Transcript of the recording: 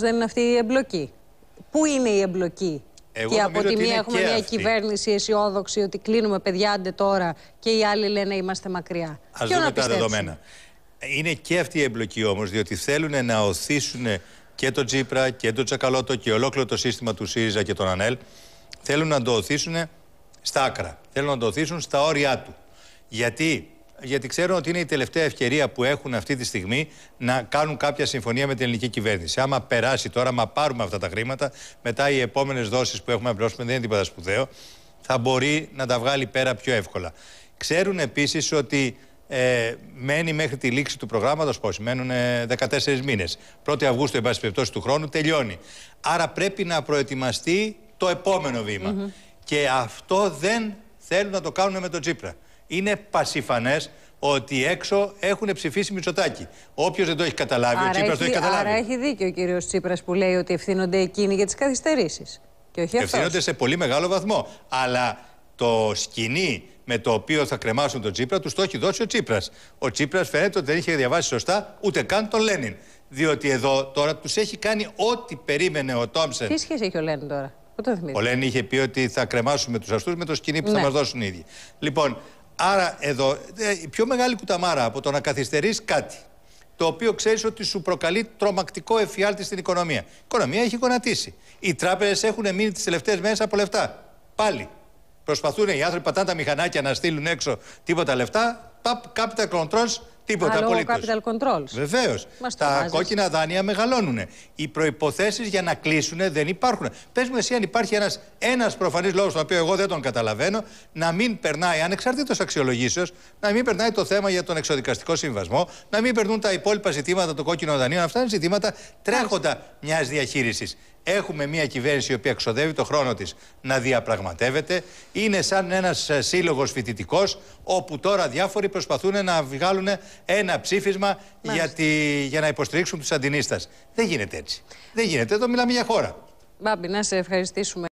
δεν είναι αυτή η εμπλοκή. Πού είναι η εμπλοκή εγώ και από τη μία έχουμε μια αυτή. αισιόδοξη ότι κλείνουμε παιδιά άντε τώρα και οι άλλοι λένε είμαστε μακριά. Ας δούμε τα δεδομένα. Είναι και αυτή η εμπλοκή όμως διότι θέλουν να οθήσουν και τον Τζίπρα και τον Τσακαλώτο και ολόκληρο το σύστημα του ΣΥΡΙΖΑ και τον ΑΝΕΛ θέλουν να το οθήσουν στα άκρα. Θέλουν να το οθήσουν στα όρια του. Γιατί γιατί ξέρουν ότι είναι η τελευταία ευκαιρία που έχουν αυτή τη στιγμή να κάνουν κάποια συμφωνία με την ελληνική κυβέρνηση. Άμα περάσει τώρα, άμα πάρουμε αυτά τα χρήματα, μετά οι επόμενες δόσεις που έχουμε να δεν είναι τίποτα σπουδαίο, θα μπορεί να τα βγάλει πέρα πιο εύκολα. Ξέρουν επίσης ότι ε, μένει μέχρι τη λήξη του προγράμματος πώ, μένουν 14 μήνε. 1η Αυγούστου, εν πάση του χρόνου τελειώνει. Άρα πρέπει να προετοιμαστεί το επόμενο βήμα. Και αυτό δεν Θέλουν να το κάνουν με τον Τσίπρα. Είναι πασιφανές ότι έξω έχουν ψηφίσει Μητσοτάκη. Όποιος δεν το έχει καταλάβει, ο Τσίπρα το έχει καταλάβει. Άρα έχει δίκιο ο κύριος Τσίπρας που λέει ότι ευθύνονται εκείνοι για τις καθυστερήσεις. Και όχι αυτός. Ευθύνονται σε πολύ μεγάλο βαθμό. Αλλά το σκηνή με το οποίο θα κρεμάσουν τον Τσίπρα τους το έχει δώσει ο Τσίπρας. Ο Τσίπρας φαίνεται ότι δεν είχε διαβάσει σωστά ούτε καν τον Λένιν. Διότι εδώ τώρα τους έχει κάνει ό,τι περίμενε ο Τόμψεν. Τι σχέση έχει ο Λένιν τώρα. Ο Λένιν είχε πει ότι θα κρεμάσουμε τους αστούς με το σκηνή που ναι. θα μας δώσουν οι ίδιοι. Λοιπόν, άρα εδώ ε, η πιο μεγάλη κουταμάρα από το να καθυστερείς κάτι το οποίο ξέρεις ότι σου προκαλεί τρομακτικό εφιάλτη στην οικονομία. Η οικονομία έχει γονατίσει. Οι τράπεζες έχουν μείνει τις τελευταίες μέρες από λεφτά. Πάλι. Προσπαθούν οι άνθρωποι, πατάνε τα μηχανάκια να στείλουν έξω τίποτα λεφτά. Παπ, capital controls Τίποτα απολύτως. capital controls. Βεβαίως. Τα κόκκινα δάνεια μεγαλώνουν. Οι προποθέσει για να κλείσουν δεν υπάρχουν. Πες μου εσύ αν υπάρχει ένας ένας, προφανής λόγος, τον οποίο εγώ δεν τον καταλαβαίνω, να μην περνάει ανεξαρτήτως αξιολογήσεως, να μην περνάει το θέμα για τον εξοδικαστικό συμβασμό, να μην περνούν τα υπόλοιπα ζητήματα το κόκκινο δανείων. Αυτά είναι ζητήματα τρέχοντα μιας διαχείρισης. Έχουμε μια κυβέρνηση η οποία ξοδεύει το χρόνο της να διαπραγματεύεται. Είναι σαν ένας ε, σύλλογος φοιτητικός, όπου τώρα διάφοροι προσπαθούν να βγάλουν ένα ψήφισμα για, για, να υποστηρίξουν τους αντινίστας. Δεν γίνεται έτσι. Δεν γίνεται. Εδώ μιλάμε για χώρα. Μπάμπη, να σε ευχαριστήσουμε.